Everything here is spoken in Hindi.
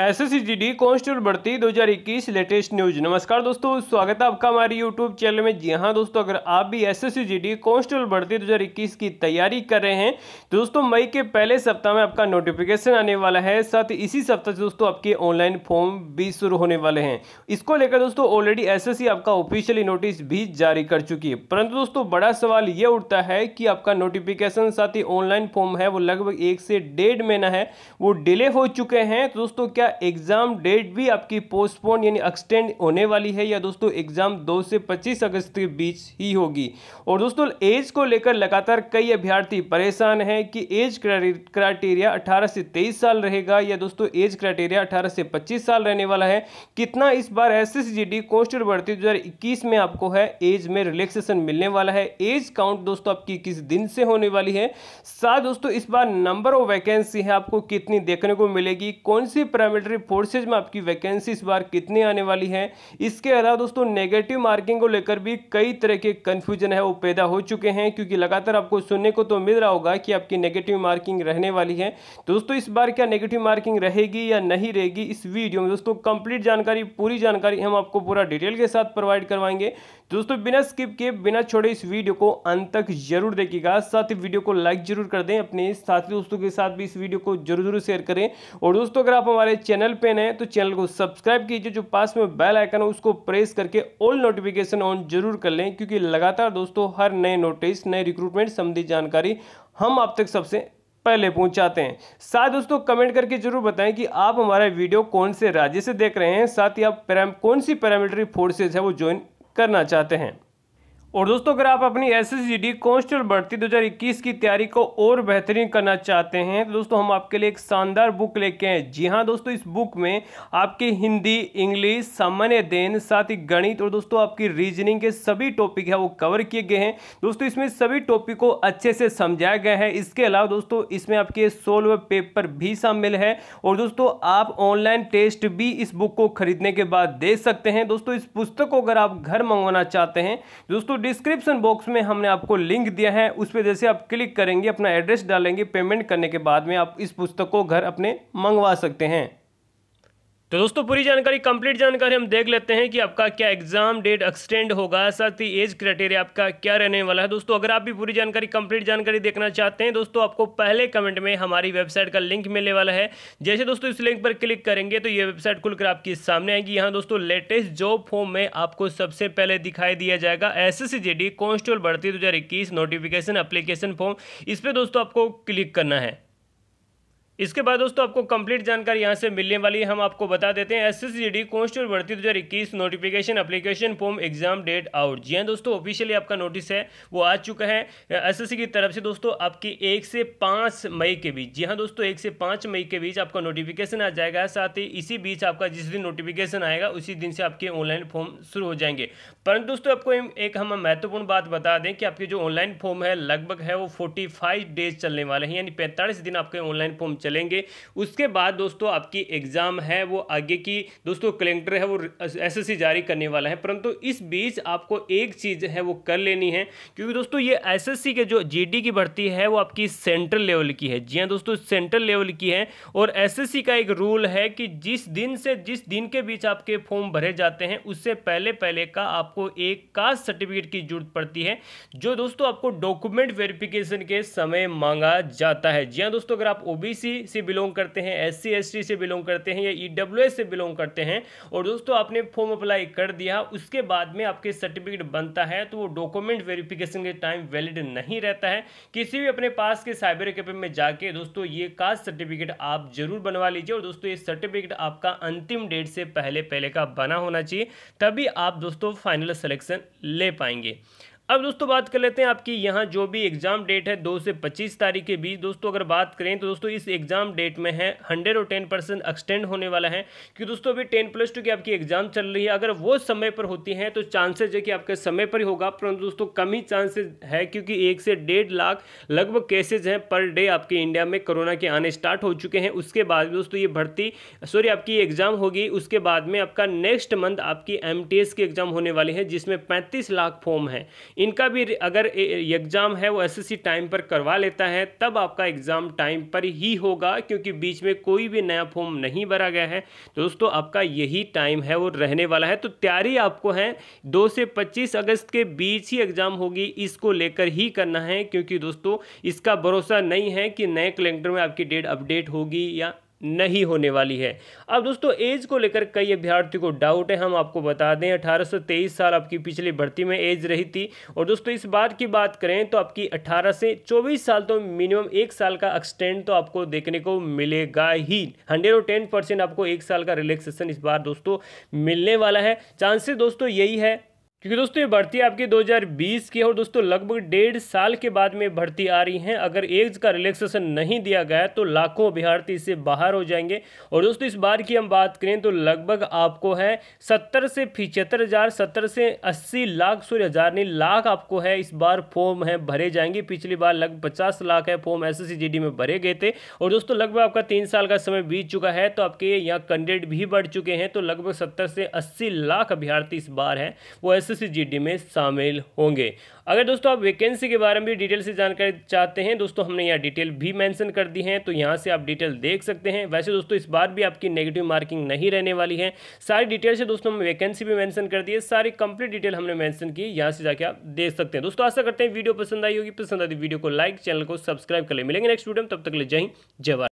S S C G D constable भर्ती 2021 लेटेस्ट न्यूज नमस्कार दोस्तों स्वागत है आपका हमारे यूट्यूब चैनल में जी हाँ दोस्तों अगर आप भी S S C G D constable भर्ती 2021 की तैयारी कर रहे हैं तो दोस्तों मई के पहले सप्ताह में आपका नोटिफिकेशन आने वाला है साथ इसी सप्ताह से दोस्तों आपके ऑनलाइन फॉर्म भी शुरू होने वाले हैं इसको लेकर दोस्तों ऑलरेडी एस एस सी आपका ऑफिशियली नोटिस भी जारी कर चुकी है परंतु दोस्तों बड़ा सवाल ये उठता है कि आपका नोटिफिकेशन साथ ही ऑनलाइन फॉर्म है वो लगभग एक से डेढ़ महीना है वो डिले हो चुके हैं तो दोस्तों क्या क्या एग्ज़ाम डेट भी आपकी पोस्टपोन यानी एक्सटेंड होने वाली है या दोस्तों एग्ज़ाम दो से पच्चीस अगस्त के बीच ही होगी और दोस्तों एज को लेकर लगातार कई अभ्यर्थी परेशान हैं कि एज क्राइटेरिया अठारह से तेईस साल रहेगा या दोस्तों एज क्राइटेरिया अठारह से पच्चीस साल रहने वाला है कितना इस बार S S G D constable भर्ती दो में आपको है एज में रिलैक्सेशन मिलने वाला है एज काउंट दोस्तों आपकी किस दिन से होने वाली है साथ दोस्तों इस बार नंबर ऑफ वैकेंसी है आपको कितनी देखने को मिलेगी कौन सी प्राइम पैरामिलिट्री फोर्सेज में आपकी वैकेंसी इस बार कितनी आने वाली है इसके अलावा दोस्तों नेगेटिव मार्किंग को लेकर भी कई तरह के कन्फ्यूजन है वो पैदा हो चुके हैं क्योंकि लगातार आपको सुनने को तो मिल रहा होगा कि आपकी नेगेटिव मार्किंग रहने वाली है दोस्तों इस बार क्या नेगेटिव मार्किंग रहेगी या नहीं रहेगी इस वीडियो में दोस्तों कंप्लीट जानकारी पूरी जानकारी हम आपको पूरा डिटेल के साथ प्रोवाइड करवाएंगे दोस्तों बिना स्किप के बिना छोड़े इस वीडियो को अंत तक जरूर देखिएगा साथ ही वीडियो को लाइक जरूर कर दें अपने साथी दोस्तों के साथ भी इस वीडियो को जरूर जरूर शेयर करें और दोस्तों अगर आप हमारे चैनल पे नए तो चैनल को सब्सक्राइब कीजिए जो पास में बेल आइकन है उसको प्रेस करके ऑल नोटिफिकेशन ऑन जरूर कर लें क्योंकि लगातार दोस्तों हर नए नोटिस नए रिक्रूटमेंट संबंधी जानकारी हम आप तक सबसे पहले पहुंचाते हैं साथ दोस्तों कमेंट करके जरूर बताएं कि आप हमारा वीडियो कौन से राज्य से देख रहे हैं साथ ही आप कौन सी पैरामिलिट्री फोर्सेज है वो ज्वाइन करना चाहते हैं और दोस्तों अगर आप अपनी S S G D constable भर्ती इक्कीस की तैयारी को और बेहतरीन करना चाहते हैं तो दोस्तों हम आपके लिए एक शानदार बुक लेके हैं जी हाँ दोस्तों इस बुक में आपकी हिंदी इंग्लिश सामान्य अध्ययन साथ ही गणित और दोस्तों आपकी रीजनिंग के सभी टॉपिक है वो कवर किए गए हैं दोस्तों इसमें सभी टॉपिक को अच्छे से समझाया गया है इसके अलावा दोस्तों इसमें आपके सोल्व पेपर भी शामिल है और दोस्तों आप ऑनलाइन टेस्ट भी इस बुक को खरीदने के बाद दे सकते हैं दोस्तों इस पुस्तक को अगर आप घर मंगवाना चाहते हैं दोस्तों डिस्क्रिप्शन बॉक्स में हमने आपको लिंक दिया है उस पर जैसे आप क्लिक करेंगे अपना एड्रेस डालेंगे पेमेंट करने के बाद में आप इस पुस्तक को घर अपने मंगवा सकते हैं तो दोस्तों पूरी जानकारी कंप्लीट जानकारी हम देख लेते हैं कि आपका क्या एग्जाम डेट एक्सटेंड होगा साथ ही एज क्राइटेरिया आपका क्या रहने वाला है दोस्तों अगर आप भी पूरी जानकारी कंप्लीट जानकारी देखना चाहते हैं दोस्तों आपको पहले कमेंट में हमारी वेबसाइट का लिंक मिलने वाला है जैसे दोस्तों इस लिंक पर क्लिक करेंगे तो ये वेबसाइट खुलकर आपके सामने आएगी यहाँ दोस्तों लेटेस्ट जॉब फॉर्म में आपको सबसे पहले दिखाई दिया जाएगा एस एस सी भर्ती दो नोटिफिकेशन अप्लीकेशन फॉर्म इस पर दोस्तों आपको क्लिक करना है इसके बाद दोस्तों आपको कंप्लीट जानकारी यहां से मिलने वाली है हम आपको बता देते हैं S S C D constable भर्ती 2021 notification application form exam date out जी हाँ दोस्तों ऑफिशियली आपका नोटिस है वो आ चुका है एसएससी की तरफ से दोस्तों आपकी एक से पाँच मई के बीच जी हाँ दोस्तों एक से पाँच मई के बीच आपका नोटिफिकेशन आ जाएगा साथ ही इसी बीच आपका जिस दिन नोटिफिकेशन आएगा उसी दिन से आपके ऑनलाइन फॉर्म शुरू हो जाएंगे परंतु दोस्तों आपको एक हम महत्वपूर्ण बात बता दें कि आपके जो ऑनलाइन फॉर्म है लगभग है वो फोर्टी डेज चलने वाले हैं यानी पैंतालीस दिन आपके ऑनलाइन फॉर्म चलेंगे उसके बाद दोस्तों आपकी एग्ज़ाम है वो आगे की दोस्तों कैलेंडर है वो एसएससी जारी करने वाला है परंतु इस बीच आपको एक चीज़ है वो कर लेनी है क्योंकि दोस्तों ये एसएससी के जो जीडी की भर्ती है वो आपकी सेंट्रल लेवल की है जी हाँ दोस्तों सेंट्रल लेवल की है और एस का एक रूल है कि जिस दिन से जिस दिन के बीच आपके फॉर्म भरे जाते हैं उससे पहले पहले का आपको एक कास्ट सर्टिफिकेट की जरूरत पड़ती है जो दोस्तों आपको डॉक्यूमेंट वेरिफिकेशन के समय मांगा जाता है जी हाँ दोस्तों अगर आप ओबीसी ओबीसी से बिलोंग करते हैं एस एसटी से बिलोंग करते हैं या ईडब्ल्यू e से बिलोंग करते हैं और दोस्तों आपने फॉर्म अप्लाई कर दिया उसके बाद में आपके सर्टिफिकेट बनता है तो वो डॉक्यूमेंट वेरिफिकेशन के टाइम वैलिड नहीं रहता है किसी भी अपने पास के साइबर कैफे में जाके दोस्तों ये कास्ट सर्टिफिकेट आप जरूर बनवा लीजिए और दोस्तों ये सर्टिफिकेट आपका अंतिम डेट से पहले पहले का बना होना चाहिए तभी आप दोस्तों फाइनल सिलेक्शन ले पाएंगे अब दोस्तों बात कर लेते हैं आपकी यहाँ जो भी एग्ज़ाम डेट है दो से पच्चीस तारीख के बीच दोस्तों अगर बात करें तो दोस्तों इस एग्ज़ाम डेट में है हंड्रेड और टेन परसेंट एक्सटेंड होने वाला है कि दोस्तों अभी टेन प्लस टू की आपकी एग्ज़ाम चल रही है अगर वो समय पर होती है तो चांसेज है कि आपके समय पर ही होगा परंतु दोस्तों कम ही चांसेज है क्योंकि एक से डेढ़ लाख लगभग केसेज हैं पर डे आपके इंडिया में कोरोना के आने स्टार्ट हो चुके हैं उसके बाद दोस्तों ये भर्ती सॉरी आपकी एग्ज़ाम होगी उसके बाद में आपका नेक्स्ट मंथ आपकी एम की एग्ज़ाम होने वाली है जिसमें पैंतीस लाख फॉर्म है इनका भी अगर एग्ज़ाम है वो एसएससी टाइम पर करवा लेता है तब आपका एग्ज़ाम टाइम पर ही होगा क्योंकि बीच में कोई भी नया फॉर्म नहीं भरा गया है तो दोस्तों आपका यही टाइम है वो रहने वाला है तो तैयारी आपको है दो से पच्चीस अगस्त के बीच ही एग्ज़ाम होगी इसको लेकर ही करना है क्योंकि दोस्तों इसका भरोसा नहीं है कि नए कैलेंडर में आपकी डेट अपडेट होगी या नहीं होने वाली है अब दोस्तों एज को लेकर कई अभ्यर्थियों को डाउट है हम आपको बता दें 1823 साल आपकी पिछली भर्ती में एज रही थी और दोस्तों इस बार की बात करें तो आपकी 18 से 24 साल तो मिनिमम एक साल का एक्सटेंड तो आपको देखने को मिलेगा ही हंड्रेड और टेन परसेंट आपको एक साल का रिलैक्सेशन इस बार दोस्तों मिलने वाला है चांसेस दोस्तों यही है क्योंकि दोस्तों ये भर्ती आपकी 2020 की है और दोस्तों लगभग डेढ़ साल के बाद में भर्ती आ रही हैं अगर एज का रिलैक्सेशन नहीं दिया गया तो लाखों अभ्यार्थी इससे बाहर हो जाएंगे और दोस्तों इस बार की हम बात करें तो लगभग आपको है सत्तर से पिछहत्तर हज़ार सत्तर से अस्सी लाख सूर्य हज़ार नहीं लाख आपको है इस बार फॉर्म है भरे जाएंगे पिछली बार लगभग पचास लाख है फॉर्म एस एस में भरे गए थे और दोस्तों लगभग आपका तीन साल का समय बीत चुका है तो आपके यहाँ कैंडिडेट भी बढ़ चुके हैं तो लगभग सत्तर से अस्सी लाख अभ्यर्थी इस बार हैं वो एस एसएससी में शामिल होंगे अगर दोस्तों आप वैकेंसी के बारे में भी डिटेल से जानकारी चाहते हैं दोस्तों हमने यहाँ डिटेल भी मेंशन कर दी है तो यहाँ से आप डिटेल देख सकते हैं वैसे दोस्तों इस बार भी आपकी नेगेटिव मार्किंग नहीं रहने वाली है सारी डिटेल से दोस्तों हमने वैकेंसी भी मैंशन कर दी है सारी कंप्लीट डिटेल हमने मैंशन की यहाँ से जाके आप देख सकते हैं दोस्तों आशा करते हैं वीडियो पसंद आई होगी पसंद आई तो वीडियो को लाइक चैनल को सब्सक्राइब कर ले मिलेंगे नेक्स्ट वीडियो में तब तक ले जय जवाब